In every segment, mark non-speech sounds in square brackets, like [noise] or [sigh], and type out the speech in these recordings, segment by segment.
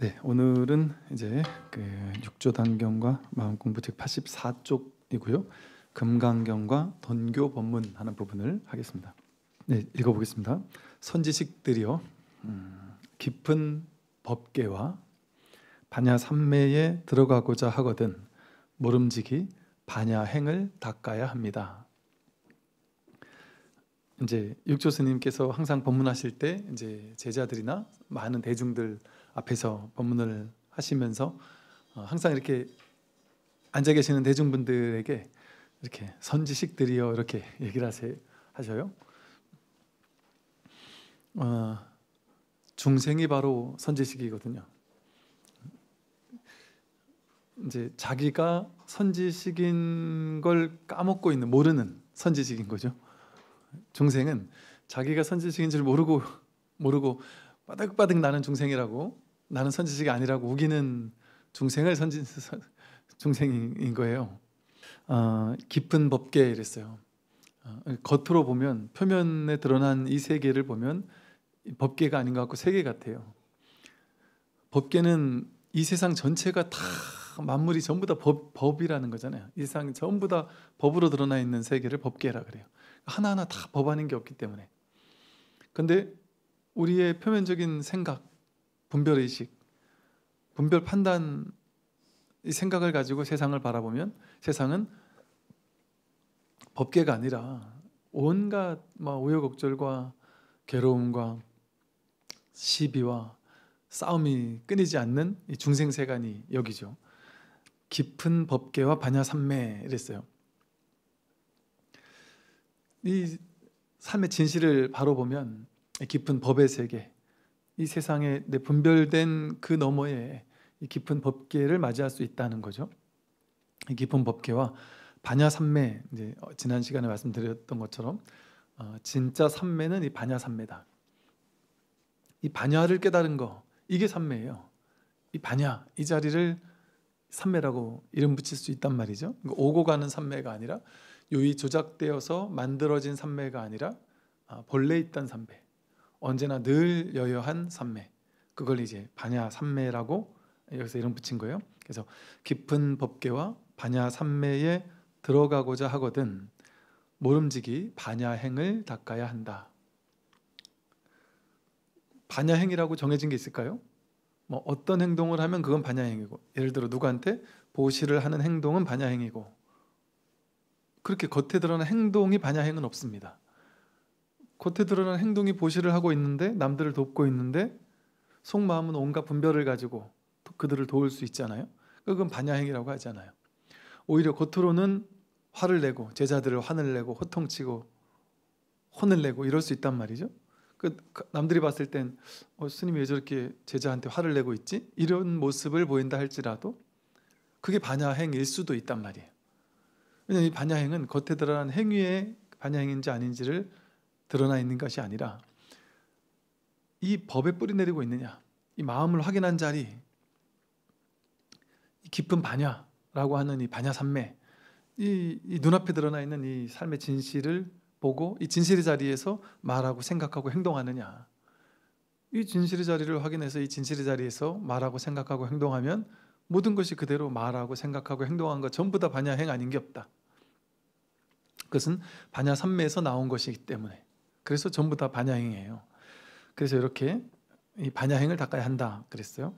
네, 오늘은 이제 그 6조 단경과 마음 공부 책 84쪽이고요. 금강경과 돈교 법문 하는 부분을 하겠습니다. 네, 읽어 보겠습니다. 선지식들이여 음, 깊은 법계와 반야 삼매에 들어가고자 하거든 모름지기 반야 행을 닦아야 합니다. 이제 육조 스님께서 항상 법문하실 때 이제 제자들이나 많은 대중들 앞에서 법문을 하시면서 어, 항상 이렇게 앉아 계시는 대중분들에게 이렇게 선지식들이요 이렇게 [laughs] 얘기를 하 하셔요. 어, 중생이 바로 선지식이거든요. 이제 자기가 선지식인 걸 까먹고 있는 모르는 선지식인 거죠. 중생은 자기가 선지식인 줄 모르고 모르고 바닥바닥 나는 중생이라고 나는 선지식이 아니라고 우기는 중생을 선지 중생인 거예요. 어, 깊은 법계 이랬어요. 어, 겉으로 보면 표면에 드러난 이 세계를 보면 법계가 아닌 것 같고 세계 같아요. 법계는 이 세상 전체가 다 만물이 전부 다 법, 법이라는 거잖아요. 이 세상 전부 다 법으로 드러나 있는 세계를 법계라 그래요. 하나하나 다 법 아닌 게 없기 때문에. 근데 우리의 표면적인 생각, 분별 의식, 분별 판단 이 생각을 가지고 세상을 바라보면 세상은 법계가 아니라 온갖 막 뭐 우여곡절과 괴로움과 시비와 싸움이 끊이지 않는 중생세간이 여기죠. 깊은 법계와 반야산매 이랬어요. 이 삶의 진실을 바로 보면 깊은 법의 세계, 이 세상에 내 분별된 그 너머에 깊은 법계를 맞이할 수 있다는 거죠. 이 깊은 법계와 반야삼매 이제 지난 시간에 말씀드렸던 것처럼 어, 진짜 삼매는 이 반야삼매다. 이 반야를 깨달은 거 이게 삼매예요. 이 반야 이 자리를 삼매라고 이름 붙일 수 있단 말이죠. 그러니까 오고 가는 삼매가 아니라 요이 조작되어서 만들어진 삼매가 아니라 아, 본래 있던 삼매. 언제나 늘 여여한 삼매. 그걸 이제 반야 삼매라고 여기서 이름 붙인 거예요. 그래서 깊은 법계와 반야 삼매에 들어가고자 하거든 모름지기 반야행을 닦아야 한다. 반야행이라고 정해진 게 있을까요? 뭐 어떤 행동을 하면 그건 반야행이고 예를 들어 누구한테 보시를 하는 행동은 반야행이고 그렇게 겉에 드러난 행동이 반야행은 없습니다. 겉에 드러난 행동이 보시를 하고 있는데 남들을 돕고 있는데 속마음은 온갖 분별을 가지고 그들을 도울 수 있잖아요. 그러니까 그건 반야행이라고 하잖아요. 오히려 겉으로는 화를 내고 제자들을 화를 내고 호통치고 혼을 내고 이럴 수 있단 말이죠. 그 남들이 봤을 땐 어, 스님이 왜 저렇게 제자한테 화를 내고 있지? 이런 모습을 보인다 할지라도 그게 반야행일 수도 있단 말이에요. 왜냐하면 이 반야행은 겉에 드러난 행위의 반야행인지 아닌지를 드러나 있는 것이 아니라 이 법에 뿌리 내리고 있느냐, 이 마음을 확인한 자리, 이 깊은 반야라고 하는 이 반야산매, 이, 이 눈앞에 드러나 있는 이 삶의 진실을 보고 이 진실의 자리에서 말하고 생각하고 행동하느냐, 이 진실의 자리를 확인해서 이 진실의 자리에서 말하고 생각하고 행동하면 모든 것이 그대로 말하고 생각하고 행동한 것 전부 다 반야행 아닌 게 없다. 그것은 반야산매에서 나온 것이기 때문에 그래서 전부 다 반야행이에요. 그래서 이렇게 이 반야행을 닦아야 한다 그랬어요.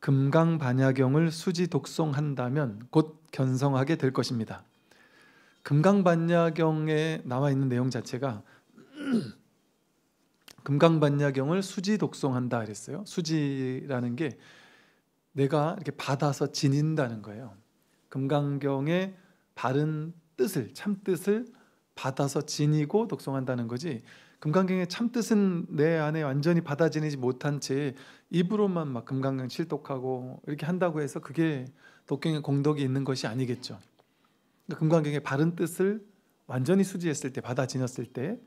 금강 반야경을 수지 독송한다면 곧 견성하게 될 것입니다. 금강 반야경에 나와 있는 내용 자체가 [clears throat] 금강 반야경을 수지 독송한다 그랬어요. 수지라는 게 내가 이렇게 받아서 지닌다는 거예요. 금강경의 바른 뜻을 참 뜻을 받아서 지니고 독송한다는 거지 금강경의 참 뜻은 내 안에 완전히 받아지지 못한 채 입으로만 막 금강경 실독하고 이렇게 한다고 해서 그게 독경의 공덕이 있는 것이 아니겠죠. 그러니까 금강경의 바른 뜻을 완전히 수지했을 때 받아지녔을 때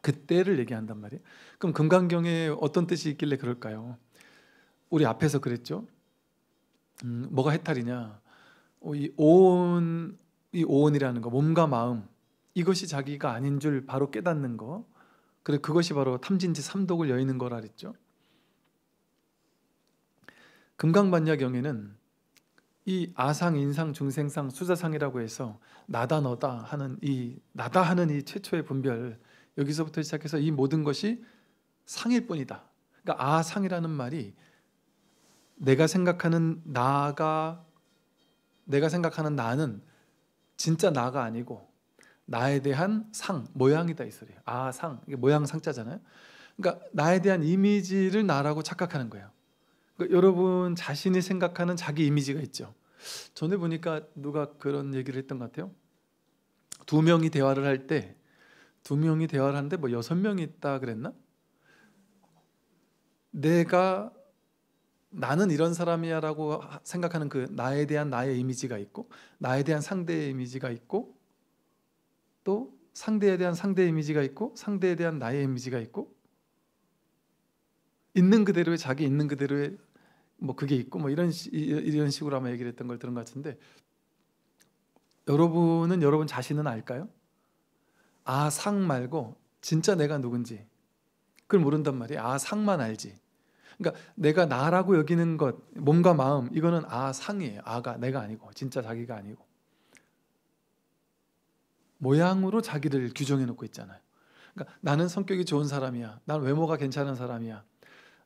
그때를 얘기한단 말이에요. 그럼 금강경에 어떤 뜻이 있길래 그럴까요? 우리 앞에서 그랬죠. 음, 뭐가 해탈이냐? 어, 이 오온 이 오온이라는 거 몸과 마음 이것이 자기가 아닌 줄 바로 깨닫는 거. 그래 그것이 바로 탐진지 삼독을 여의는 거라 그랬죠. 금강반야경에는 이 아상, 인상, 중생상, 수자상이라고 해서 나다 너다 하는 이 나다 하는 이 최초의 분별 여기서부터 시작해서 이 모든 것이 상일 뿐이다. 그러니까 아상이라는 말이 내가 생각하는 나가 내가 생각하는 나는 진짜 나가 아니고 나에 대한 상 모양이다 이소리예요. 아상 이게 모양 상자잖아요. 그러니까 나에 대한 이미지를 나라고 착각하는 거예요. 그러니까 여러분 자신이 생각하는 자기 이미지가 있죠. 전에 보니까 누가 그런 얘기를 했던 것 같아요. 두 명이 대화를 할 때 두 명이 대화를 하는데 뭐 여섯 명이 있다 그랬나? 내가 나는 이런 사람이야라고 생각하는 그 나에 대한 나의 이미지가 있고 나에 대한 상대의 이미지가 있고 또 상대에 대한 상대 이미지가 있고 상대에 대한 나의 이미지가 있고 있는 그대로의 자기 있는 그대로의 뭐 그게 있고 뭐 이런 이런 식으로 아마 얘기를 했던 걸 들은 것 같은데 여러분은 여러분 자신은 알까요? 아상 말고 진짜 내가 누군지 그걸 모른단 말이에요. 아 상만 알지. 그러니까 내가 나라고 여기는 것 몸과 마음 이거는 아 상이에요. 아가 내가 아니고 진짜 자기가 아니고 모양으로 자기를 규정해 놓고 있잖아요. 그러니까 나는 성격이 좋은 사람이야. 난 외모가 괜찮은 사람이야.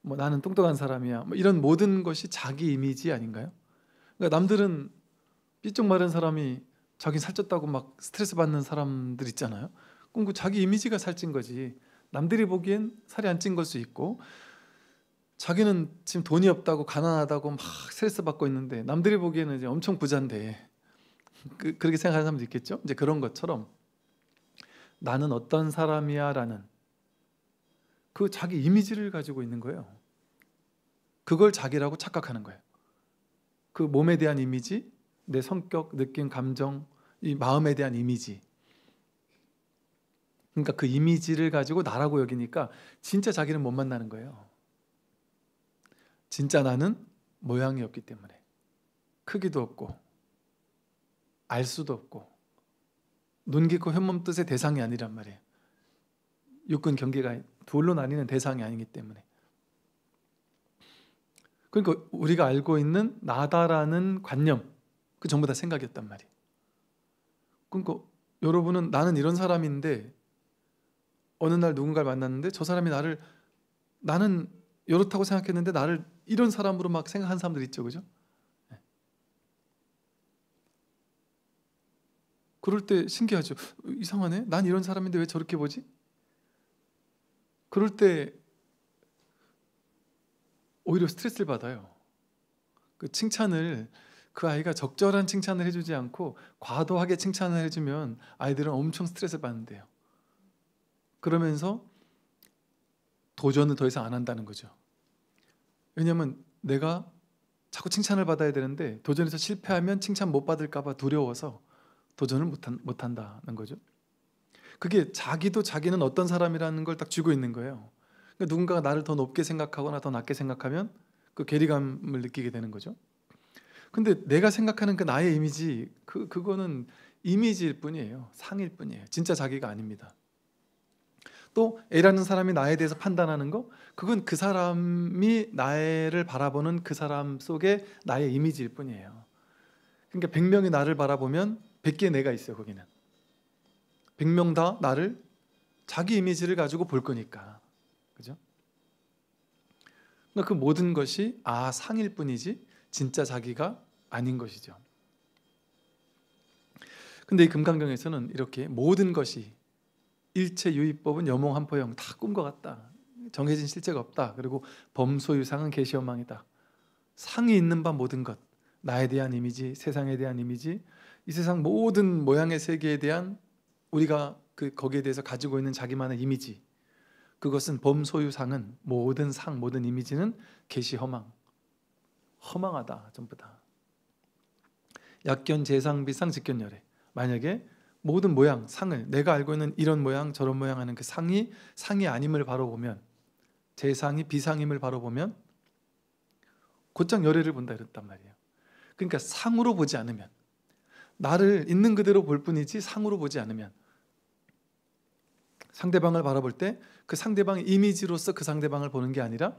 뭐 나는 똑똑한 사람이야. 뭐 이런 모든 것이 자기 이미지 아닌가요? 그러니까 남들은 삐쩍 마른 사람이 자기 살쪘다고 막 스트레스 받는 사람들 있잖아요. 그럼 그 자기 이미지가 살찐 거지. 남들이 보기엔 살이 안 찐 걸 수 있고 자기는 지금 돈이 없다고 가난하다고 막 스트레스 받고 있는데 남들이 보기에는 이제 엄청 부자데 그, 렇게 생각하는 사람도 있겠죠. 이제 그런 것처럼 나는 어떤 사람이야라는 그 자기 이미지를 가지고 있는 거예요. 그걸 자기라고 착각하는 거예요. 그 몸에 대한 이미지, 내 성격, 느낌, 감정, 이 마음에 대한 이미지. 그러니까 그 이미지를 가지고 나라고 여기니까 진짜 자기는 못 만나는 거예요. 진짜 나는 모양이 없기 때문에 크기도 없고 알 수도 없고 눈깊고 현몸 뜻의 대상이 아니란 말이에요. 육군 경계가 둘로 나뉘는 대상이 아니기 때문에. 그러니까 우리가 알고 있는 나다라는 관념 그 전부 다 생각이었단 말이에요. 그러니까 여러분은 나는 이런 사람인데 어느 날 누군가를 만났는데 저 사람이 나를 나는 이렇다고 생각했는데 나를 이런 사람으로 막 생각한 사람들 있죠, 그죠? 그럴 때 신기하죠. 이상하네. 난 이런 사람인데 왜 저렇게 보지? 그럴 때 오히려 스트레스를 받아요. 그 칭찬을 그 아이가 적절한 칭찬을 해주지 않고 과도하게 칭찬을 해주면 아이들은 엄청 스트레스 를 받는데요. 그러면서 도전을 더 이상 안 한다는 거죠. 왜냐하면 내가 자꾸 칭찬을 받아야 되는데 도전에서 실패하면 칭찬 못 받을까봐 두려워서 도전을 못한, 못한다는 거죠. 그게 자기도 자기는 어떤 사람이라는 걸 딱 쥐고 있는 거예요. 그러니까 누군가가 나를 더 높게 생각하거나 더 낮게 생각하면 그 괴리감을 느끼게 되는 거죠. 근데 내가 생각하는 그 나의 이미지 그 그거는 이미지일 뿐이에요. 상일 뿐이에요. 진짜 자기가 아닙니다. 또 A라는 사람이 나에 대해서 판단하는 거 그건 그 사람이 나를 바라보는 그 사람 속에 나의 이미지일 뿐이에요. 그러니까 100명이 나를 바라보면 100개 내가 있어요 거기는 100명 다 나를 자기 이미지를 가지고 볼 거니까 그죠? 그러니까 그 모든 것이 아 상일 뿐이지 진짜 자기가 아닌 것이죠 근데 이 금강경에서는 이렇게 모든 것이 일체 유의법은 여몽한포영 다 꿈과 같다 정해진 실체가 없다 그리고 범소유상은 계시원망이다 상이 있는 바 모든 것 나에 대한 이미지 세상에 대한 이미지 이 세상 모든 모양의 세계에 대한 우리가 그 거기에 대해서 가지고 있는 자기만의 이미지 그것은 범소유상은 모든 상 모든 이미지는 계시 허망 허망하다 전부 다 약견 재상 비상 직견 열애 만약에 모든 모양 상을 내가 알고 있는 이런 모양 저런 모양 하는 그 상이 상이 아님을 바로 보면 재상이 비상임을 바로 보면 곧장 열애를 본다 이랬단 말이에요 그러니까 상으로 보지 않으면 나를 있는 그대로 볼 뿐이지 상으로 보지 않으면 상대방을 바라볼 때 그 상대방의 이미지로서 그 상대방을 보는 게 아니라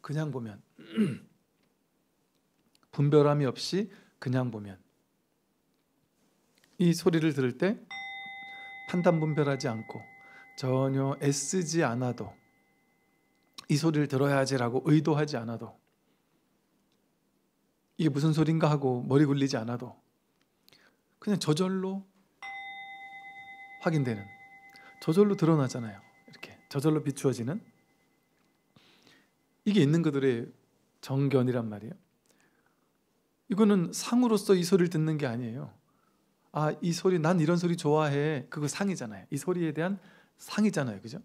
그냥 보면 [clears throat] 분별함이 없이 그냥 보면 이 소리를 들을 때 판단 분별하지 않고 전혀 애쓰지 않아도 이 소리를 들어야지라고 의도하지 않아도 이게 무슨 소린가 하고 머리 굴리지 않아도 그냥 저절로 확인되는 저절로 드러나잖아요. 이렇게 저절로 비추어지는 이게 있는 그들의 정견이란 말이에요. 이거는 상으로서 이 소리를 듣는 게 아니에요. 아, 이 소리 난 이런 소리 좋아해. 그거 상이잖아요. 이 소리에 대한 상이잖아요. 그죠?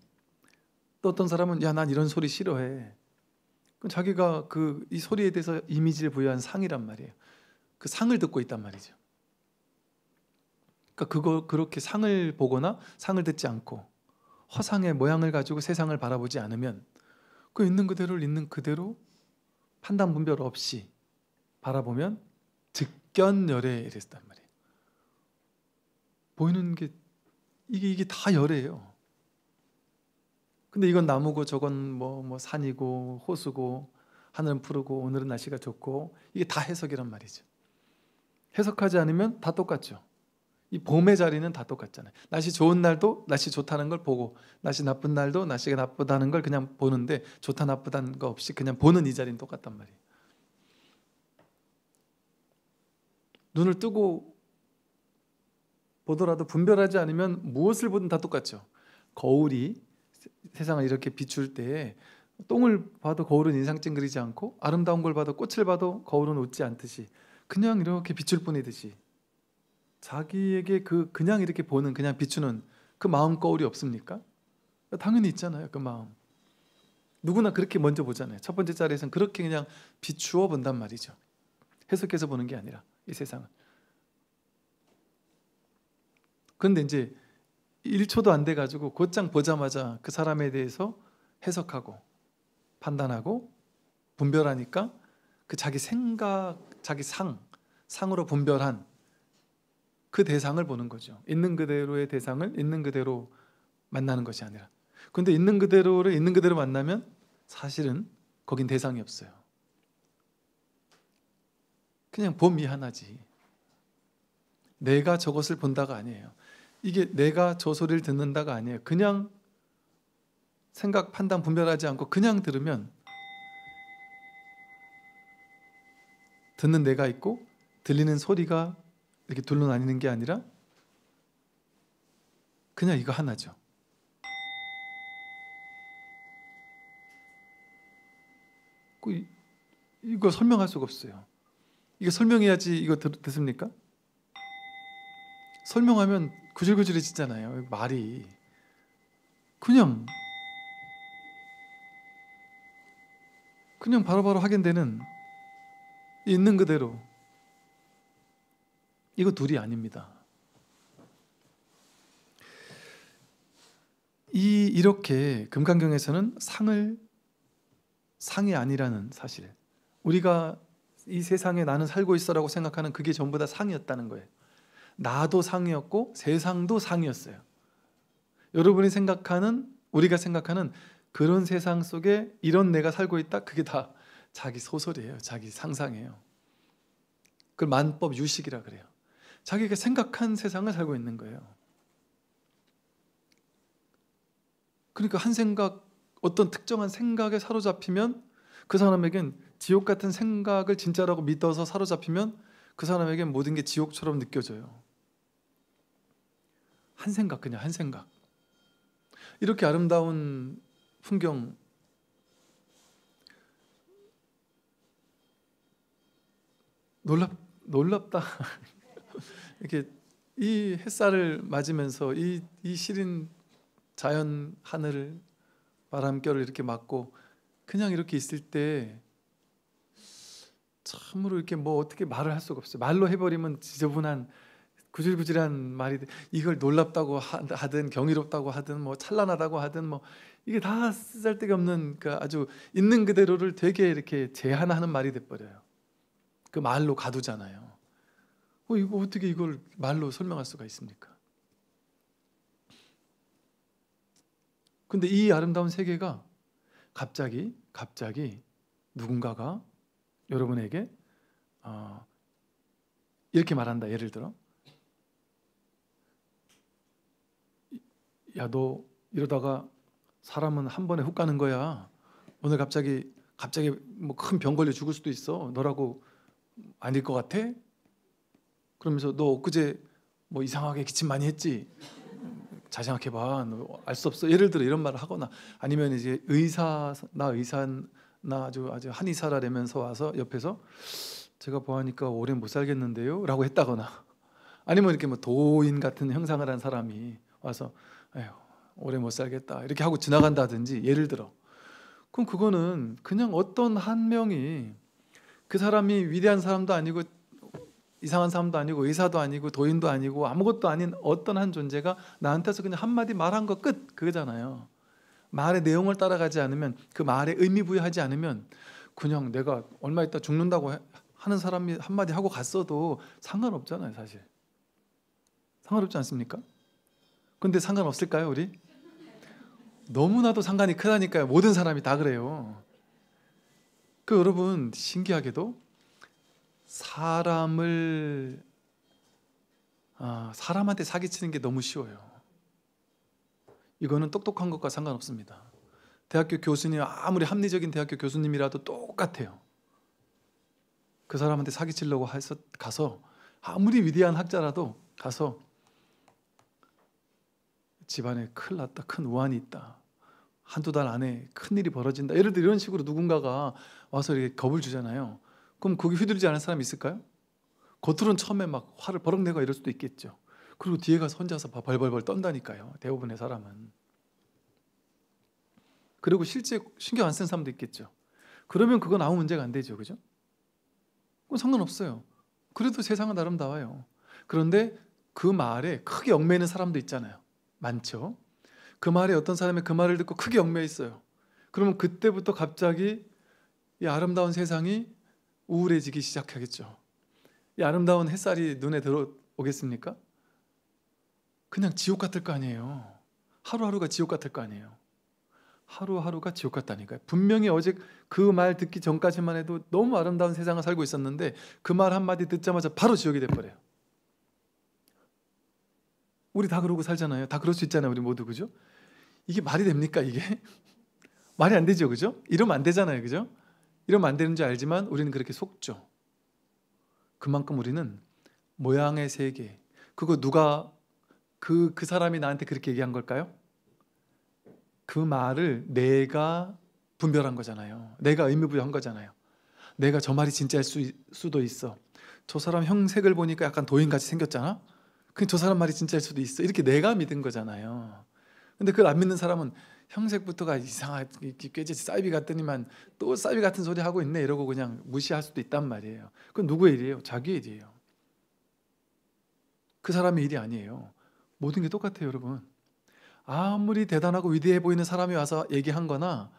또 어떤 사람은 야, 난 이런 소리 싫어해. 그럼 자기가 그 이 소리에 대해서 이미지를 부여한 상이란 말이에요. 그 상을 듣고 있단 말이죠. 그러니까 그거 그렇게 상을 보거나 상을 듣지 않고 허상의 모양을 가지고 세상을 바라보지 않으면 그 있는 그대로를 있는 그대로 판단 분별 없이 바라보면 즉견열애에 이랬단 말이에요. 보이는 게 이게 이게 다 열애예요. 근데 이건 나무고 저건 뭐뭐 뭐 산이고 호수고 하늘은 푸르고 오늘은 날씨가 좋고 이게 다 해석이란 말이죠. 해석하지 않으면 다 똑같죠. 이 봄의 자리는 다 똑같잖아요. 날씨 좋은 날도 날씨 좋다는 걸 보고 날씨 나쁜 날도 날씨가 나쁘다는 걸 그냥 보는데 좋다 나쁘다는 거 없이 그냥 보는 이 자리는 똑같단 말이에요. 눈을 뜨고 보더라도 분별하지 않으면 무엇을 보든 다 똑같죠. 거울이 세상을 이렇게 비출 때 똥을 봐도 거울은 인상 찡그리지 않고 아름다운 걸 봐도 꽃을 봐도 거울은 웃지 않듯이 그냥 이렇게 비출 뿐이듯이 자기에게 그 그냥 이렇게 보는 그냥 비추는 그 마음 거울이 없습니까? 당연히 있잖아요. 그 마음. 누구나 그렇게 먼저 보잖아요. 첫 번째 자리에서는 그렇게 그냥 비추어 본단 말이죠. 해석해서 보는 게 아니라 이 세상은. 그런데 이제 1초도 안 돼 가지고 곧장 보자마자 그 사람에 대해서 해석하고 판단하고 분별하니까 그 자기 생각, 자기 상, 상으로 분별한 그 대상을 보는 거죠. 있는 그대로의 대상을 있는 그대로 만나는 것이 아니라. 그런데 있는 그대로를 있는 그대로 만나면 사실은 거긴 대상이 없어요. 그냥 봄이 하나지. 내가 저것을 본다가 아니에요. 이게 내가 저 소리를 듣는다가 아니에요. 그냥 생각, 판단, 분별하지 않고 그냥 들으면 듣는 내가 있고 들리는 소리가 이렇게 둘러 나뉘는 게 아니라 그냥 이거 하나죠. 그 이거 설명할 수가 없어요. 이거 설명해야지 이거 들, 듣습니까? 설명하면 구질구질해지잖아요. 말이 그냥 그냥 바로바로 바로 확인되는 있는 그대로 이거 둘이 아닙니다. 이 이렇게 금강경에서는 상을 상이 아니라는 사실. 우리가 이 세상에 나는 살고 있어라고 생각하는 그게 전부 다 상이었다는 거예요. 나도 상이었고 세상도 상이었어요. 여러분이 생각하는 우리가 생각하는 그런 세상 속에 이런 내가 살고 있다 그게 다 자기 소설이에요. 자기 상상이에요. 그 만법 유식이라 그래요. 자기가 생각한 세상을 살고 있는 거예요. 그러니까 한 생각, 어떤 특정한 생각에 사로잡히면 그 사람에겐 지옥 같은 생각을 진짜라고 믿어서 사로잡히면 그 사람에겐 모든 게 지옥처럼 느껴져요. 한 생각, 그냥 한 생각. 이렇게 아름다운 풍경 놀랍 놀랍다. [laughs] 이렇게 이 햇살을 맞으면서 이, 이 시린 자연 하늘을 바람결을 이렇게 맞고 그냥 이렇게 있을 때 참으로 이렇게 뭐 어떻게 말을 할 수가 없어요. 말로 해버리면 지저분한 구질구질한 말이 이걸 놀랍다고 하든 경이롭다고 하든 뭐 찬란하다고 하든 뭐 이게 다쓰잘데가 없는 그 아주 있는 그대로를 되게 이렇게 제한하는 말이 돼버려요. 그 말로 가두잖아요. 어, 이거 어떻게 이걸 말로 설명할 수가 있습니까? 근데 이 아름다운 세계가 갑자기 갑자기 누군가가 여러분에게 어, 이렇게 말한다. 예를 들어, 야 너 이러다가 사람은 한 번에 훅 가는 거야. 오늘 갑자기 갑자기 뭐 큰 병 걸려 죽을 수도 있어. 너라고 아닐 것 같아? 그러면서 너 엊그제 뭐 이상하게 기침 많이 했지? 잘 생각해봐. 알 수 없어. 예를 들어 이런 말을 하거나 아니면 이제 의사 나 의사나 아주 아주 한의사라면서 와서 옆에서 제가 보니까 오래 못 살겠는데요라고 했다거나 아니면 이렇게 뭐 도인 같은 형상을 한 사람이 와서 에휴 오래 못 살겠다 이렇게 하고 지나간다든지 예를 들어 그럼 그거는 그냥 어떤 한 명이 그 사람이 위대한 사람도 아니고 이상한 사람도 아니고 의사도 아니고 도인도 아니고 아무것도 아닌 어떤 한 존재가 나한테서 그냥 한마디 말한 거끝 그거잖아요. 말의 내용을 따라가지 않으면 그 말에 의미 부여하지 않으면 그냥 내가 얼마 있다 죽는다고 하는 사람이 한마디 하고 갔어도 상관없잖아요 사실. 상관없지 않습니까? 근데 상관없을까요 우리? 너무나도 상관이 크다니까요 모든 사람이 다 그래요. 그 여러분 신기하게도 사람을 아, 사람한테 사기치는 게 너무 쉬워요. 이거는 똑똑한 것과 상관없습니다. 대학교 교수님 아무리 합리적인 대학교 교수님이라도 똑같아요. 그 사람한테 사기치려고 해서 가서 아무리 위대한 학자라도 가서 집안에 큰일 났다, 큰 우환이 있다. 한두 달 안에 큰 일이 벌어진다. 예를 들어 이런 식으로 누군가가 와서 이렇게 겁을 주잖아요. 그럼 거기 휘둘리지 않은 사람이 있을까요? 겉으로는 처음에 막 화를 버럭내고 이럴 수도 있겠죠. 그리고 뒤에 가서 혼자서 벌벌벌 떤다니까요. 대부분의 사람은. 그리고 실제 신경 안 쓴 사람도 있겠죠. 그러면 그건 아무 문제가 안 되죠. 그죠? 그건 상관없어요. 그래도 세상은 아름다워요. 그런데 그 말에 크게 얽매이는 사람도 있잖아요. 많죠. 그 말에 어떤 사람이 그 말을 듣고 크게 얽매여 있어요. 그러면 그때부터 갑자기 이 아름다운 세상이 우울해지기 시작하겠죠. 이 아름다운 햇살이 눈에 들어오겠습니까? 그냥 지옥 같을 거 아니에요. 하루하루가 지옥 같을 거 아니에요. 하루하루가 지옥 같다니까요. 분명히 어제 그 말 듣기 전까지만 해도 너무 아름다운 세상을 살고 있었는데 그 말 한마디 듣자마자 바로 지옥이 돼버려요. 우리 다 그러고 살잖아요. 다 그럴 수 있잖아요. 우리 모두 그죠? 이게 말이 됩니까 이게? [laughs] 말이 안 되죠, 그죠? 이러면 안 되잖아요, 그죠? 이러면 안 되는 지 알지만 우리는 그렇게 속죠. 그만큼 우리는 모양의 세계, 그거 누가 그, 그 사람이 나한테 그렇게 얘기한 걸까요? 그 말을 내가 분별한 거잖아요. 내가 의미부여한 거잖아요. 내가 저 말이 진짜일 수, 수도 있어. 저 사람 형색을 보니까 약간 도인같이 생겼잖아? 근저 사람 말이 진짜일 수도 있어. 이렇게 내가 믿은 거잖아요. 근데 그걸 안 믿는 사람은 형색부터가 이상하게 깨지 사이비 같더니만 또 사이비 같은 소리 하고 있네 이러고 그냥 무시할 수도 있단 말이에요. 그건 누구의 일이에요? 자기 의 일이에요. 그 사람의 일이 아니에요. 모든 게 똑같아요, 여러분. 아무리 대단하고 위대해 보이는 사람이 와서 얘기한 거나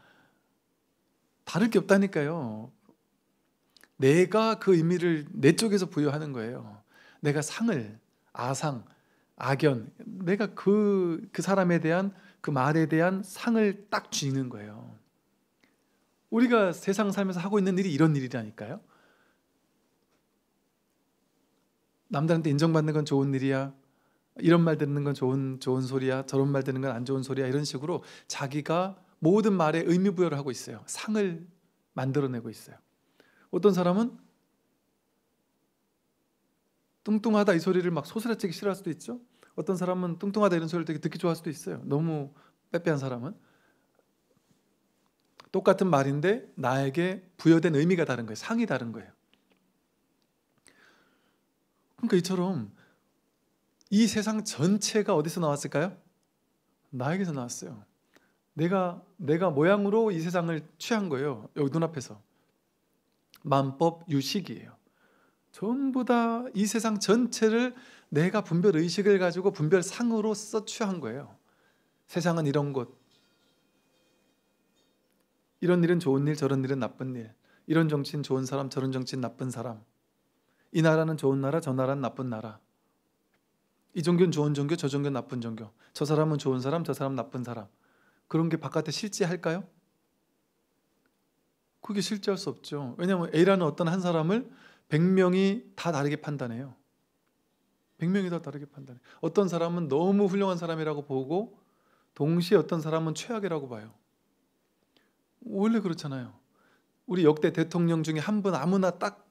다를 게 없다니까요. 내가 그 의미를 내 쪽에서 부여하는 거예요. 내가 상을, 아상, 악연, 내가 그, 그 사람에 대한 그 말에 대한 상을 딱 쥐는 거예요. 우리가 세상 살면서 하고 있는 일이 이런 일이라니까요. 남들한테 인정받는 건 좋은 일이야. 이런 말 듣는 건 좋은 좋은 소리야. 저런 말 듣는 건 안 좋은 소리야. 이런 식으로 자기가 모든 말에 의미 부여를 하고 있어요. 상을 만들어내고 있어요. 어떤 사람은 뚱뚱하다 이 소리를 막 소스라치기 싫어할 수도 있죠. 어떤 사람은 뚱뚱하다 이런 소리를 되게 듣기 좋아할 수도 있어요. 너무 빼빼한 사람은 똑같은 말인데 나에게 부여된 의미가 다른 거예요. 상이 다른 거예요. 그러니까 이처럼 이 세상 전체가 어디서 나왔을까요? 나에게서 나왔어요. 내가 내가 모양으로 이 세상을 취한 거예요. 여기 눈앞에서 만법 유식이에요. 전부 다 이 세상 전체를 내가 분별 의식을 가지고 분별 상으로 써 취한 거예요. 세상은 이런 것. 이런 일은 좋은 일, 저런 일은 나쁜 일. 이런 정치는 좋은 사람, 저런 정치는 나쁜 사람. 이 나라는 좋은 나라, 저 나라는 나쁜 나라. 이 종교는 좋은 종교, 저 종교는 나쁜 종교. 저 사람은 좋은 사람, 저 사람 은 나쁜 사람. 그런 게 바깥에 실제할까요? 그게 실제할 수 없죠. 왜냐하면 A라는 어떤 한 사람을 100명이 다 다르게 판단해요. 100명이 다 다르게 판단해. 어떤 사람은 너무 훌륭한 사람이라고 보고 동시에 어떤 사람은 최악이라고 봐요. 원래 그렇잖아요. 우리 역대 대통령 중에 한 분 아무나 딱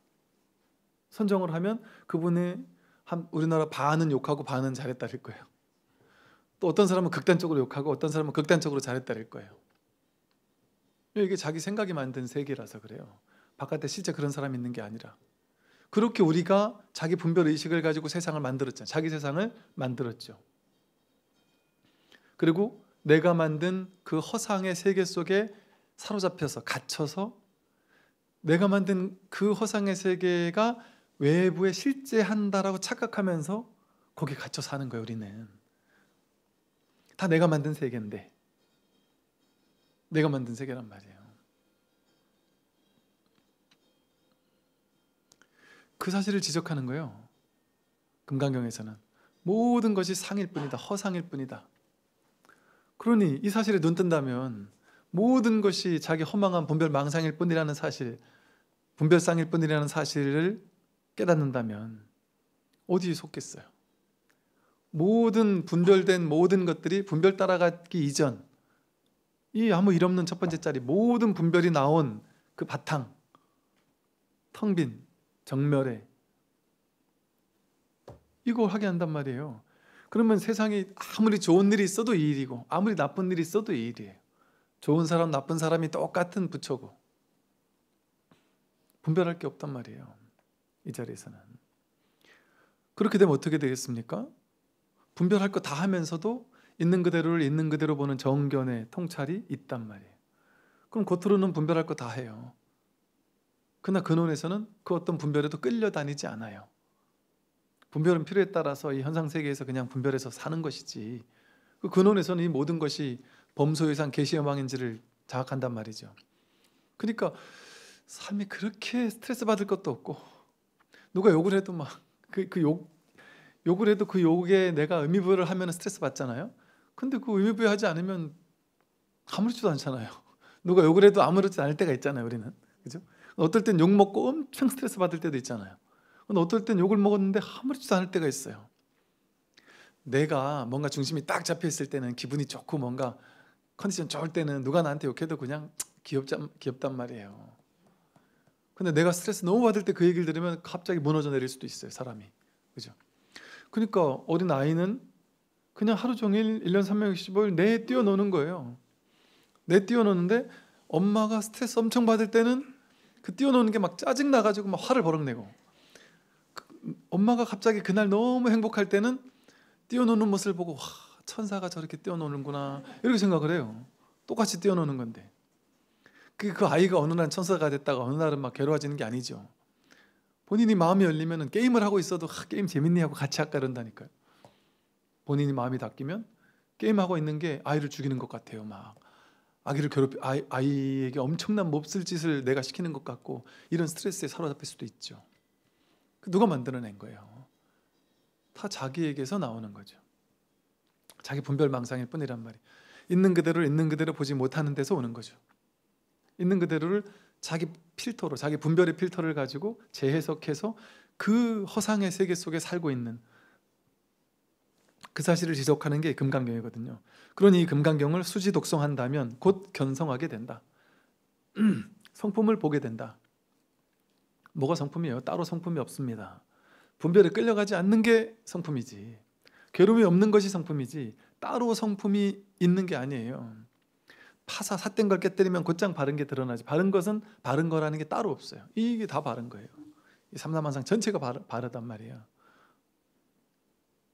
선정을 하면 그분의 한 우리나라 반은 욕하고 반은 잘했다일 거예요. 또 어떤 사람은 극단적으로 욕하고 어떤 사람은 극단적으로 잘했다일 거예요. 이게 자기 생각이 만든 세계라서 그래요. 바깥에 실제 그런 사람이 있는 게 아니라. 그렇게 우리가 자기 분별 의식을 가지고 세상을 만들었잖아요. 자기 세상을 만들었죠. 그리고 내가 만든 그 허상의 세계 속에 사로잡혀서 갇혀서 내가 만든 그 허상의 세계가 외부에 실제한다라고 착각하면서 거기 갇혀 사는 거예요, 우리는. 다 내가 만든 세계인데. 내가 만든 세계란 말이에요. 그 사실을 지적하는 거예요. 금강경에서는 모든 것이 상일 뿐이다. 허상일 뿐이다. 그러니 이 사실에 눈 뜬다면 모든 것이 자기 허망한 분별 망상일 뿐이라는 사실, 분별상일 뿐이라는 사실을 깨닫는다면 어디 속겠어요? 모든 분별된 모든 것들이 분별 따라가기 이전 이 아무 일 없는 첫 번째 자리 모든 분별이 나온 그 바탕 텅빈 정멸에 이거 하게 한단 말이에요. 그러면 세상에 아무리 좋은 일이 있어도 일이고 아무리 나쁜 일이 있어도 일이에요. 좋은 사람 나쁜 사람이 똑같은 부처고 분별할 게 없단 말이에요. 이 자리에서는. 그렇게 되면 어떻게 되겠습니까? 분별할 거 다 하면서도 있는 그대로를 있는 그대로 보는 정견의 통찰이 있단 말이에요. 그럼 겉으로는 분별할 거 다 해요. 그러나 근원에서는 그 어떤 분별에도 끌려다니지 않아요. 분별은 필요에 따라서 이 현상 세계에서 그냥 분별해서 사는 것이지. 그 근원에서는 이 모든 것이 범소 이상 개시여망인지를 자각한단 말이죠. 그러니까 삶이 그렇게 스트레스 받을 것도 없고 누가 욕을 해도 막그그욕 욕을 해도 그 욕에 내가 의미 부여를 하면 스트레스 받잖아요. 근데 그 의미 부여하지 않으면 아무렇지도 않잖아요. 누가 욕을 해도 아무렇지 않을 때가 있잖아요, 우리는. 어떨 땐 욕 먹고 엄청 스트레스 받을 때도 있잖아요. 근데 어떨 땐 욕을 먹었는데 아무렇지도 않을 때가 있어요. 내가 뭔가 중심이 딱 잡혀 있을 때는 기분이 좋고 뭔가 컨디션 좋을 때는 누가 나한테 욕해도 그냥 귀엽자, 귀엽단 말이에요. 근데 내가 스트레스 너무 받을 때 그 얘기를 들으면 갑자기 무너져 내릴 수도 있어요, 사람이. 그죠? 그러니까 어린 아이는 그냥 하루 종일 1년 365일 내 뛰어노는 거예요. 내 뛰어노는데 엄마가 스트레스 엄청 받을 때는 그 뛰어노는 게 막 짜증 나가지고 막 화를 버럭내고 그 엄마가 갑자기 그날 너무 행복할 때는 뛰어노는 모습을 보고 와 천사가 저렇게 뛰어노는구나 이렇게 생각을 해요. 똑같이 뛰어노는 건데 그, 그 아이가 어느 날 천사가 됐다가 어느 날은 막 괴로워지는 게 아니죠. 본인이 마음이 열리면 게임을 하고 있어도 하, 아, 게임 재밌니 하고 같이 아까그런다니까요 본인이 마음이 닦이면 게임하고 있는 게 아이를 죽이는 것 같아요. 막 아기를 괴롭히 아이, 아이에게 엄청난 몹쓸 짓을 내가 시키는 것 같고 이런 스트레스에 사로잡힐 수도 있죠. 그 누가 만들어낸 거예요? 다 자기에게서 나오는 거죠. 자기 분별망상일 뿐이란 말이. 있는 그대로 있는 그대로 보지 못하는 데서 오는 거죠. 있는 그대로를 자기 필터로 자기 분별의 필터를 가지고 재해석해서 그 허상의 세계 속에 살고 있는 그 사실을 지속하는 게 금강경이거든요. 그러니 이 금강경을 수지 독송한다면 곧 견성하게 된다. [clears throat] 성품을 보게 된다. 뭐가 성품이에요? 따로 성품이 없습니다. 분별에 끌려가지 않는 게 성품이지. 괴로움이 없는 것이 성품이지. 따로 성품이 있는 게 아니에요. 파사 삿된 걸 깨뜨리면 곧장 바른 게 드러나지. 바른 것은 바른 거라는 게 따로 없어요. 이게 다 바른 거예요. 삼남한상 전체가 바르, 바르단 말이에요.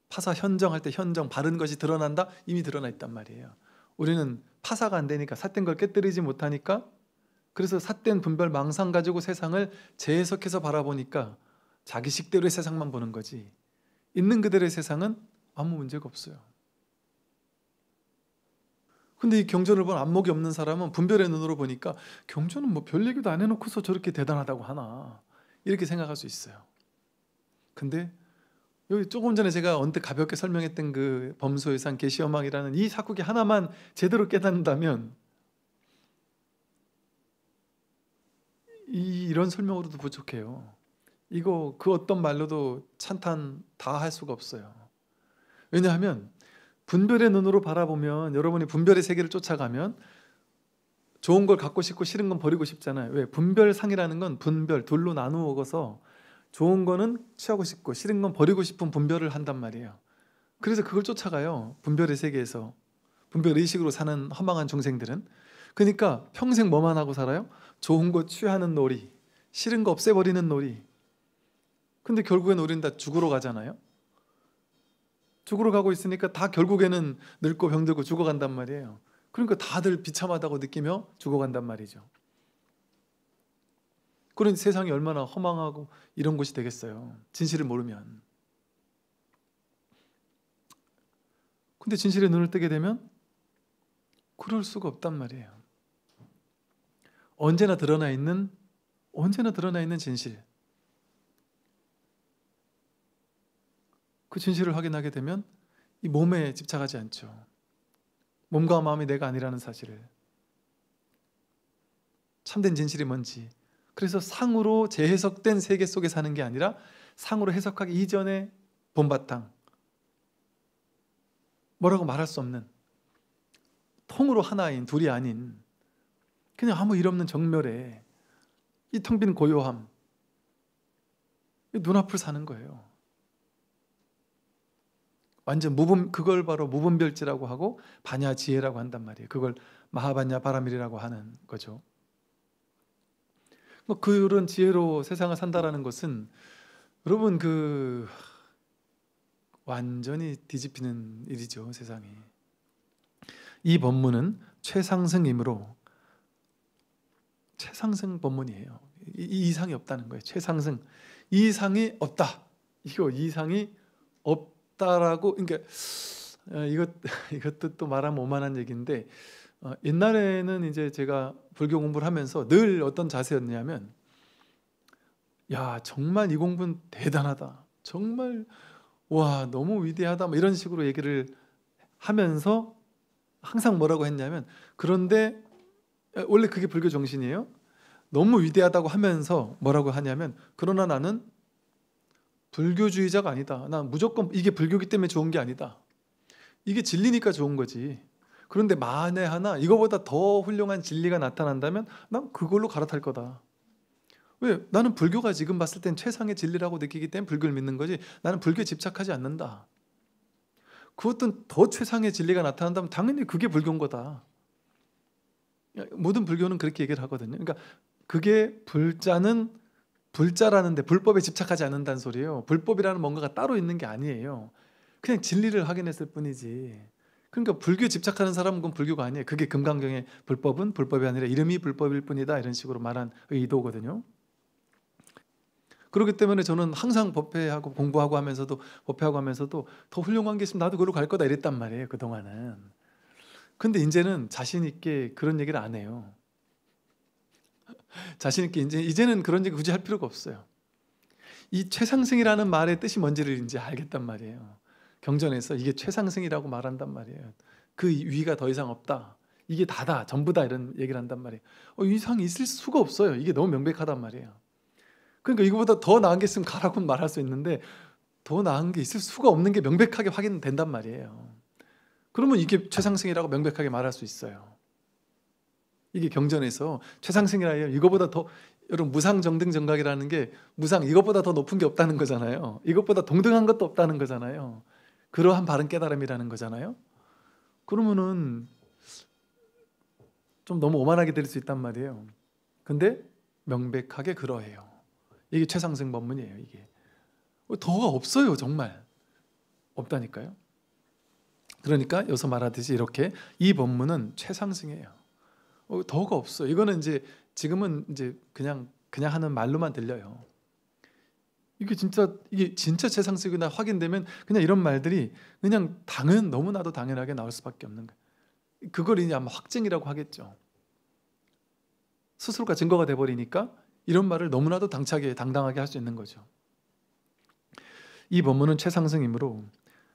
파사 현정할 때 현정 바른 것이 드러난다 이미 드러나 있단 말이에요. 우리는 파사가 안 되니까 삿된 걸 깨뜨리지 못하니까 그래서 삿된 분별 망상 가지고 세상을 재해석해서 바라보니까 자기식대로의 세상만 보는 거지 있는 그대로의 세상은 아무 문제가 없어요. 근데 이 경전을 본 안목이 없는 사람은 분별의 눈으로 보니까 경전은 뭐 별 얘기도 안 해놓고서 저렇게 대단하다고 하나 이렇게 생각할 수 있어요. 근데 여기 조금 전에 제가 언뜻 가볍게 설명했던 그범소의산 개시어망이라는 이 사국이 하나만 제대로 깨닫는다면 이, 이런 설명으로도 부족해요. 이거 그 어떤 말로도 찬탄 다 할 수가 없어요. 왜냐하면 분별의 눈으로 바라보면 여러분이 분별의 세계를 쫓아가면 좋은 걸 갖고 싶고 싫은 건 버리고 싶잖아요. 왜? 분별상이라는 건 분별, 둘로 나누어서 좋은 거는 취하고 싶고 싫은 건 버리고 싶은 분별을 한단 말이에요. 그래서 그걸 쫓아가요. 분별의 세계에서 분별 의식으로 사는 허망한 중생들은 그러니까 평생 뭐만 하고 살아요? 좋은 거 취하는 놀이, 싫은 거 없애버리는 놀이. 근데 결국엔 우리는 다 죽으러 가잖아요. 죽으러 가고 있으니까 다 결국에는 늙고 병들고 죽어간단 말이에요. 그러니까 다들 비참하다고 느끼며 죽어간단 말이죠. 그런 세상이 얼마나 허망하고 이런 곳이 되겠어요. 진실을 모르면. 근데 진실에 눈을 뜨게 되면 그럴 수가 없단 말이에요. 언제나 드러나 있는 언제나 드러나 있는 진실. 그 진실을 확인하게 되면 이 몸에 집착하지 않죠. 몸과 마음이 내가 아니라는 사실을 참된 진실이 뭔지 그래서 상으로 재해석된 세계 속에 사는 게 아니라 상으로 해석하기 이전에 본바탕 뭐라고 말할 수 없는 통으로 하나인 둘이 아닌 그냥 아무 일 없는 정멸에 이텅빈 고요함 눈앞을 사는 거예요. 완전 무분 그걸 바로 무분별지라고 하고 반야지혜라고 한단 말이에요. 그걸 마하반야 바라밀이라고 하는 거죠. 뭐 그런 지혜로 세상을 산다라는 것은 여러분 그 완전히 뒤집히는 일이죠 세상이. 이 법문은 최상승이므로 최상승 법문이에요. 이, 이상이 없다는 거예요. 최상승 이상이 없다. 이거 이상이 없다라고 그러니까 어, 이것 [laughs] 이것도 또 말하면 오만한 얘기인데 어, 옛날에는 이제 제가 불교 공부를 하면서 늘 어떤 자세였냐면 야 정말 이 공부는 대단하다 정말 와 너무 위대하다 뭐 이런 식으로 얘기를 하면서 항상 뭐라고 했냐면 그런데 원래 그게 불교 정신이에요 너무 위대하다고 하면서 뭐라고 하냐면 그러나 나는 불교주의자가 아니다 난 무조건 이게 불교기 때문에 좋은 게 아니다 이게 진리니까 좋은 거지 그런데 만에 하나 이거보다 더 훌륭한 진리가 나타난다면 난 그걸로 갈아탈 거다. 왜? 나는 불교가 지금 봤을 땐 최상의 진리라고 느끼기 때문에 불교를 믿는 거지. 나는 불교에 집착하지 않는다. 그것도 더 최상의 진리가 나타난다면 당연히 그게 불교인 거다. 모든 불교는 그렇게 얘기를 하거든요. 그러니까 그게 불자는 불자라는데 불법에 집착하지 않는다는 소리예요. 불법이라는 뭔가가 따로 있는 게 아니에요. 그냥 진리를 확인했을 뿐이지. 그러니까 불교에 집착하는 사람은 그건 불교가 아니에요. 그게 금강경의 불법은 불법이 아니라 이름이 불법일 뿐이다 이런 식으로 말한 의도거든요. 그렇기 때문에 저는 항상 법회하고 공부하고 하면서도 법회하고 하면서도 더 훌륭한 게 있으면 나도 그걸갈 거다 이랬단 말이에요. 그동안은. 근데 이제는 자신 있게 그런 얘기를 안 해요. [laughs] 자신 있게 이제 이제는 그런 얘기 굳이 할 필요가 없어요. 이 최상승이라는 말의 뜻이 뭔지를 이제 알겠단 말이에요. 경전에서 이게 최상승이라고 말한단 말이에요. 그 위가 더 이상 없다. 이게 다다, 전부다 이런 얘기를 한단 말이에요. 어, 이상이 있을 수가 없어요. 이게 너무 명백하단 말이에요. 그러니까 이거보다 더 나은 게 있으면 가라고 [laughs] 말할 수 있는데 더 나은 게 있을 수가 없는 게 명백하게 확인된단 말이에요. 그러면 이게 최상승이라고 명백하게 말할 수 있어요. 이게 경전에서 최상승이라 해요. 이거보다 더 여러분 무상 정등 정각이라는 게 무상 이것보다 더 높은 게 없다는 거잖아요. 이것보다 동등한 것도 없다는 거잖아요. 그러한 바른 깨달음이라는 거잖아요. 그러면은 좀 너무 오만하게 들릴 수 있단 말이에요. 근데 명백하게 그러해요. 이게 최상승 법문이에요. 이게 더가 없어요. 정말 없다니까요. 그러니까 여기서 말하듯이 이렇게 이 법문은 최상승이에요. 어, 더가 없어. 이거는 이제 지금은 이제 그냥 그냥 하는 말로만 들려요. 이게 진짜 이게 진짜 제 상식이나 확인되면 그냥 이런 말들이 그냥 당은 너무나도 당연하게 나올 수밖에 없는 거예요. 그걸 이제 아마 확증이라고 하겠죠. 스스로가 증거가 돼 버리니까 이런 말을 너무나도 당차게 당당하게 할 수 있는 거죠. 이 법문은 최상승이므로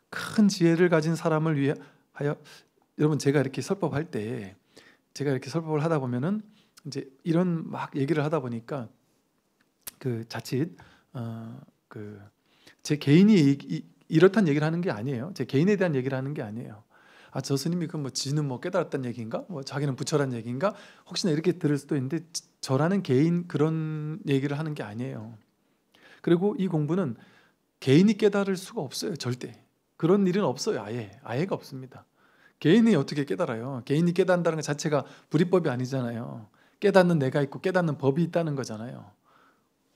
큰 지혜를 가진 사람을 위 하여 여러분 제가 이렇게 설법할 때 제가 이렇게 설법을 하다 보면은 이제 이런 막 얘기를 하다 보니까 그 자칫 어, 그제 개인이 이, 이렇다는 얘기를 하는 게 아니에요. 제 개인에 대한 얘기를 하는 게 아니에요. 아, 저 스님이 그 뭐 지는 뭐 깨달았단 얘기인가? 뭐 자기는 부처란 얘기인가? 혹시나 이렇게 들을 수도 있는데 저라는 개인 그런 얘기를 하는 게 아니에요. 그리고 이 공부는 개인이 깨달을 수가 없어요. 절대. 그런 일은 없어요. 아예. 아예가 없습니다. 개인이 어떻게 깨달아요? 개인이 깨닫는다는 것 자체가 불이법이 아니잖아요. 깨닫는 내가 있고 깨닫는 법이 있다는 거잖아요.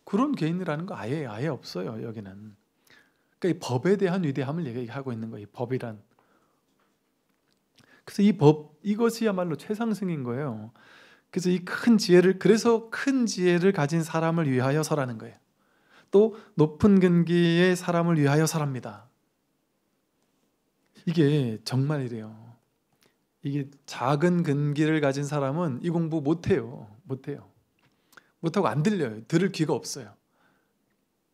그런 개인이라는 거 아예 아예 없어요 여기는. 그러니까 이 법에 대한 위대함을 얘기하고 있는 거예요. 법이란. 그래서 이 법 이것이야말로 최상승인 거예요. 그래서 이 큰 지혜를 그래서 큰 지혜를 가진 사람을 위하여 서라는 거예요. 또 높은 근기의 사람을 위하여 서랍니다. 이게 정말이래요. 이게 작은 근기를 가진 사람은 이 공부 못해요. 못해요. 못하고 안 들려요. 들을 귀가 없어요.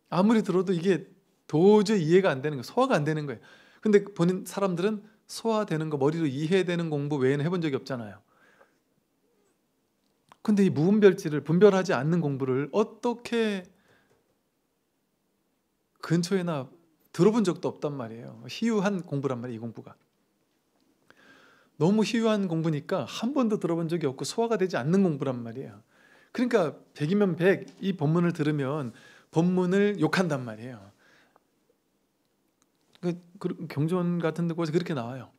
아무리 들어도 이게 도저히 이해가 안 되는 거예요. 소화가 안 되는 거예요. 근데 본인 사람들은 소화되는 거, 머리로 이해되는 공부 외에는 해본 적이 없잖아요. 근데 이 무분별지를 분별하지 않는 공부를 어떻게 근처에나 들어본 적도 없단 말이에요. 희유한 공부란 말이에요, 이 공부가. 너무 희유한 공부니까 한 번도 들어본 적이 없고 소화가 되지 않는 공부란 말이에요. 그러니까 백이면백이 본문을 들으면 본문을 욕한단 말이에요. 그, 그 경전 같은 데 곳에 그렇게 나와요.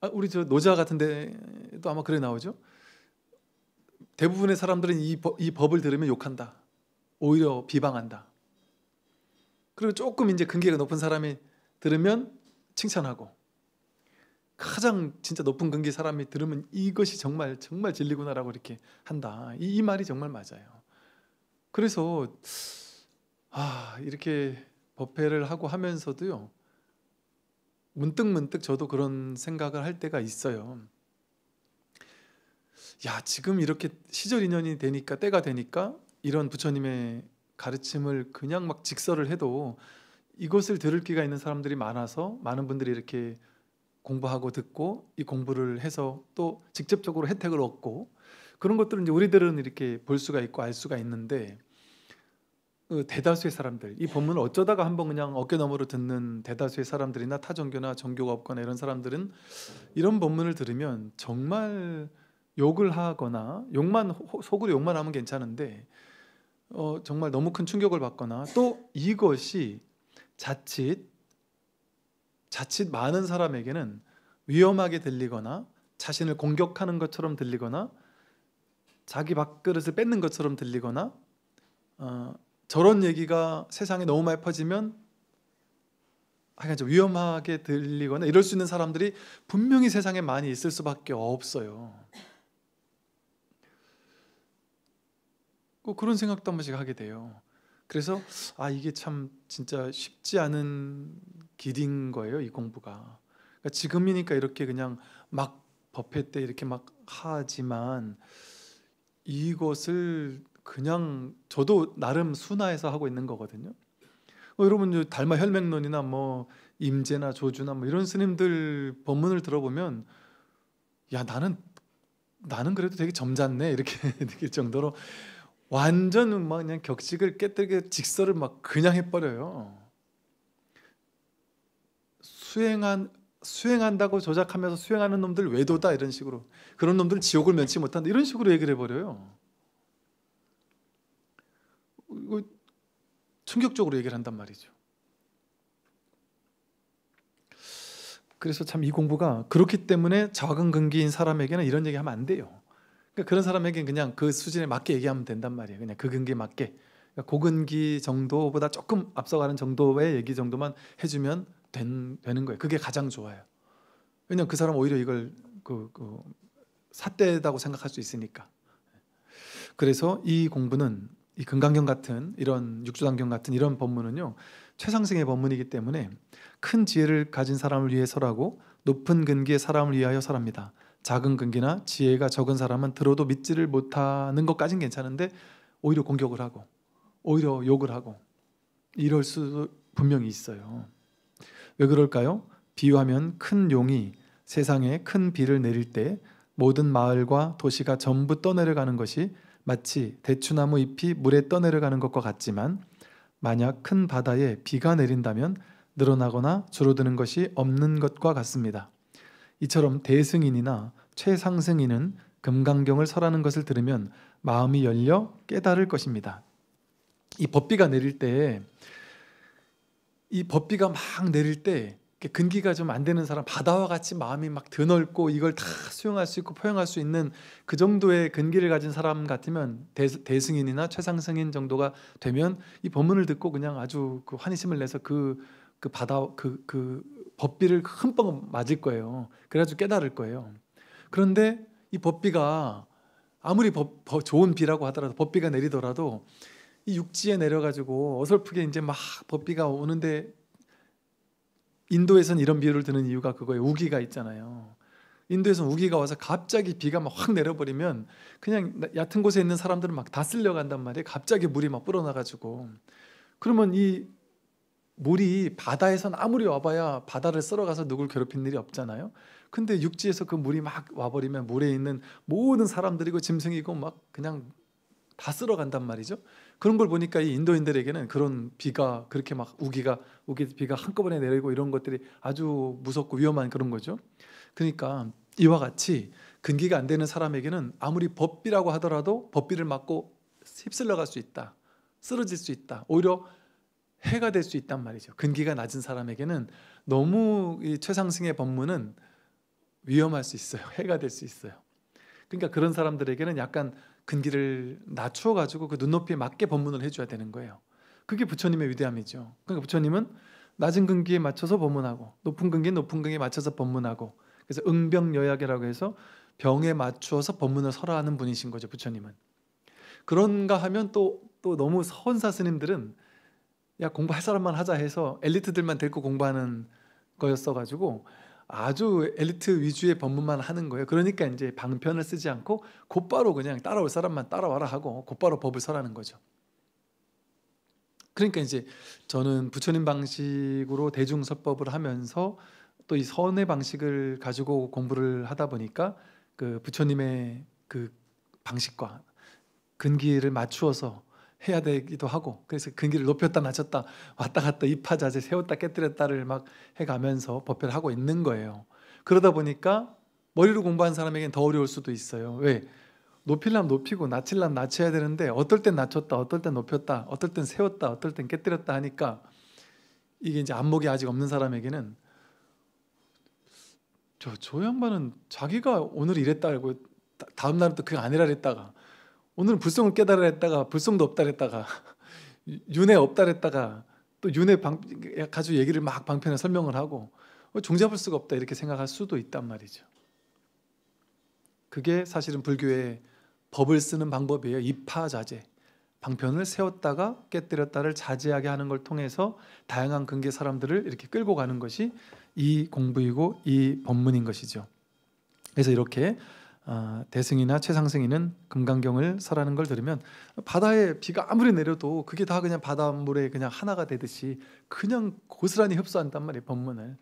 아, 우리 저 노자 같은 데도 아마 그래 나오죠. 대부분의 사람들은 이, 법, 이 법을 들으면 욕한다. 오히려 비방한다. 그리고 조금 이제 근계가 높은 사람이 들으면 칭찬하고 가장 진짜 높은 근기 사람이 들으면 이것이 정말 정말 진리구나라고 이렇게 한다. 이, 이 말이 정말 맞아요. 그래서 아 이렇게 법회를 하고 하면서도요 문득 문득 저도 그런 생각을 할 때가 있어요. 야 지금 이렇게 시절 인연이 되니까 때가 되니까 이런 부처님의 가르침을 그냥 막 직설을 해도 이것을 들을 기가 있는 사람들이 많아서 많은 분들이 이렇게 공부하고 듣고 이 공부를 해서 또 직접적으로 혜택을 얻고 그런 것들은 이제 우리들은 이렇게 볼 수가 있고 알 수가 있는데 그 대다수의 사람들 이 본문을 어쩌다가 한 번 그냥 어깨 너머로 듣는 대다수의 사람들이나 타 종교나 종교가 없거나 이런 사람들은 이런 본문을 들으면 정말 욕을 하거나 욕만 속으로 욕만 하면 괜찮은데 어, 정말 너무 큰 충격을 받거나 또 이것이 자칫 자칫 많은 사람에게는 위험하게 들리거나 자신을 공격하는 것처럼 들리거나 자기 밥그릇을 뺏는 것처럼 들리거나 어, 저런 얘기가 세상에 너무 많이 퍼지면 하여간 좀 위험하게 들리거나 이럴 수 있는 사람들이 분명히 세상에 많이 있을 수밖에 없어요. 꼭 그런 생각도 한 번씩 하게 돼요. 그래서 아 이게 참 진짜 쉽지 않은 길인 거예요 이 공부가. 그러니까 지금이니까 이렇게 그냥 막 법회 때 이렇게 막 하지만 이것을 그냥 저도 나름 순화해서 하고 있는 거거든요. 어, 여러분 달마 혈맹론이나 뭐 임제나 조주나 뭐 이런 스님들 법문을 들어보면 야 나는 나는 그래도 되게 점잖네 이렇게 [laughs] 느낄 정도로 완전 막 그냥 격식을 깨뜨리게 직설을 막 그냥 해버려요. 수행한 수행한다고 조작하면서 수행하는 놈들 외도다 이런 식으로 그런 놈들 지옥을 면치 못한다 이런 식으로 얘기를 해버려요. 이거 충격적으로 얘기를 한단 말이죠. 그래서 참 이 공부가 그렇기 때문에 작은 근기인 사람에게는 이런 얘기 하면 안 돼요. 그러니까 그런 사람에게는 그냥 그 수준에 맞게 얘기하면 된단 말이에요. 그냥 그 근기에 맞게 그러니까 고근기 정도보다 조금 앞서가는 정도의 얘기 정도만 해주면 된, 되는 거예요. 그게 가장 좋아요. 왜냐면 그 사람 오히려 이걸 그, 그 삿대다고 생각할 수 있으니까. 그래서 이 공부는 이 금강경 같은 이런 육조단경 같은 이런 법문은요 최상승의 법문이기 때문에 큰 지혜를 가진 사람을 위해서라고 높은 근기의 사람을 위하여 설합니다. 작은 근기나 지혜가 적은 사람은 들어도 믿지를 못하는 것까진 괜찮은데 오히려 공격을 하고 오히려 욕을 하고 이럴 수 분명히 있어요. 왜 그럴까요? 비유하면 큰 용이 세상에 큰 비를 내릴 때 모든 마을과 도시가 전부 떠내려가는 것이 마치 대추나무 잎이 물에 떠내려가는 것과 같지만 만약 큰 바다에 비가 내린다면 늘어나거나 줄어드는 것이 없는 것과 같습니다. 이처럼 대승인이나 최상승인은 금강경을 설하는 것을 들으면 마음이 열려 깨달을 것입니다. 이 법비가 내릴 때, 이 법비가 막 내릴 때 근기가 좀 안 되는 사람 바다와 같이 마음이 막 드넓고 이걸 다 수용할 수 있고 포용할 수 있는 그 정도의 근기를 가진 사람 같으면 대, 승인이나 최상승인 정도가 되면 이 법문을 듣고 그냥 아주 그 환희심을 내서 그, 그 바다 그, 그 법비를 흠뻑 맞을 거예요. 그래가지고 깨달을 거예요. 그런데 이 법비가 아무리 법, 좋은 비라고 하더라도 법비가 내리더라도 이 육지에 내려가지고 어설프게 이제 막 법비가 오는데 인도에선 이런 비유를 드는 이유가 그거예요. 우기가 있잖아요. 인도에선 우기가 와서 갑자기 비가 막 확 내려버리면 그냥 얕은 곳에 있는 사람들은 막 다 쓸려 간단 말이에요. 갑자기 물이 막 불어나가지고 그러면 이 물이 바다에선 아무리 와봐야 바다를 쓸어가서 누굴 괴롭힌 일이 없잖아요. 근데 육지에서 그 물이 막 와버리면 물에 있는 모든 사람들이고 짐승이고 막 그냥 다 쓸어간단 말이죠. 그런 걸 보니까 이 인도인들에게는 그런 비가 그렇게 막 우기가 우기 비가 한꺼번에 내리고 이런 것들이 아주 무섭고 위험한 그런 거죠. 그러니까 이와 같이 근기가 안 되는 사람에게는 아무리 법비라고 하더라도 법비를 맞고 휩쓸러갈 수 있다. 쓰러질 수 있다. 오히려 해가 될 수 있단 말이죠. 근기가 낮은 사람에게는 너무 이 최상승의 법문은 위험할 수 있어요. [laughs] 해가 될 수 있어요. 그러니까 그런 사람들에게는 약간 근기를 낮춰 가지고 그 눈높이에 맞게 법문을 해줘야 되는 거예요. 그게 부처님의 위대함이죠. 그러니까 부처님은 낮은 근기에 맞춰서 법문하고 높은 근기에 높은 근기에 맞춰서 법문하고 그래서 응병여약이라고 해서 병에 맞추어서 법문을 설화하는 분이신 거죠 부처님은. 그런가 하면 또 또 너무 선사 스님들은 야 공부할 사람만 하자 해서 엘리트들만 데리고 공부하는 거였어가지고 아주 엘리트 위주의 법문만 하는 거예요. 그러니까 이제 방편을 쓰지 않고 곧바로 그냥 따라올 사람만 따라와라 하고 곧바로 법을 설하는 거죠. 그러니까 이제 저는 부처님 방식으로 대중서법을 하면서 또 이 선의 방식을 가지고 공부를 하다 보니까 그 부처님의 그 방식과 근기를 맞추어서 해야 되기도 하고 그래서 근기를 높였다 낮췄다 왔다 갔다 입하자재 세웠다 깨뜨렸다를 막 해가면서 법회를 하고 있는 거예요. 그러다 보니까 머리로 공부한 사람에겐 더 어려울 수도 있어요. 왜? 높이려면 높이고 낮추려면 낮춰야 되는데 어떨 땐 낮췄다 어떨 땐 높였다 어떨 땐 세웠다 어떨 땐 깨뜨렸다 하니까 이게 이제 안목이 아직 없는 사람에게는 저, 저 양반은 자기가 오늘 이랬다 고 다음 날은 또 그게 아니라 그랬다가 오늘은 불성을 깨달아 했다가 불성도 없다 했다가 윤회 없다 했다가 또 윤회 가지고 얘기를 막 방편에 설명을 하고 어, 종잡을 수가 없다 이렇게 생각할 수도 있단 말이죠. 그게 사실은 불교의 법을 쓰는 방법이에요. 입하자재 방편을 세웠다가 깨뜨렸다를 자제하게 하는 걸 통해서 다양한 근계 사람들을 이렇게 끌고 가는 것이 이 공부이고 이 법문인 것이죠. 그래서 이렇게 아, 대승이나 최상승이는 금강경을 설하는 걸 들으면 바다에 비가 아무리 내려도 그게 다 그냥 바닷물에 그냥 하나가 되듯이 그냥 고스란히 흡수한단 말이에요 법문을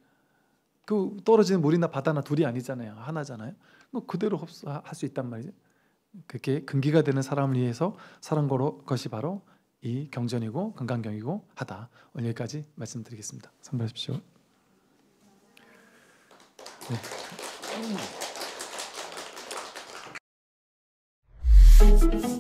그 떨어지는 물이나 바다나 둘이 아니잖아요 하나잖아요 뭐 그대로 흡수할 수 있단 말이죠 그게 근기가 되는 사람을 위해서 사는 것이 바로 이 경전이고 금강경이고 하다 오늘 여기까지 말씀드리겠습니다 상발하십시오 네. Thank you.